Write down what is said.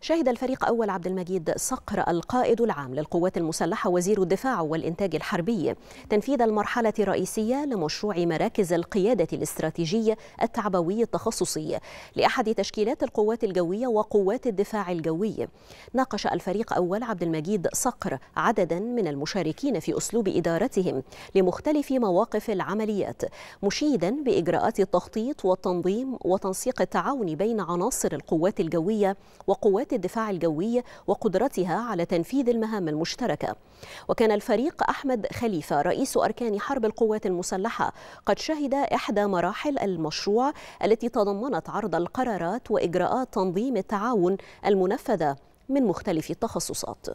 شهد الفريق أول عبد المجيد صقر القائد العام للقوات المسلحة وزير الدفاع والإنتاج الحربي تنفيذ المرحلة الرئيسية لمشروع مراكز القيادة الاستراتيجية التعبوي التخصصي لأحد تشكيلات القوات الجوية وقوات الدفاع الجوي ناقش الفريق أول عبد المجيد صقر عددا من المشاركين في أسلوب إدارتهم لمختلف مواقف العمليات مشيدا بإجراءات التخطيط والتنظيم وتنسيق التعاون بين عناصر القوات الجوية وقوات وحدات الدفاع الجوي وقدرتها على تنفيذ المهام المشتركة وكان الفريق أحمد خليفة رئيس أركان حرب القوات المسلحة قد شهد إحدى مراحل المشروع التي تضمنت عرض القرارات وإجراءات تنظيم التعاون المنفذة من مختلف التخصصات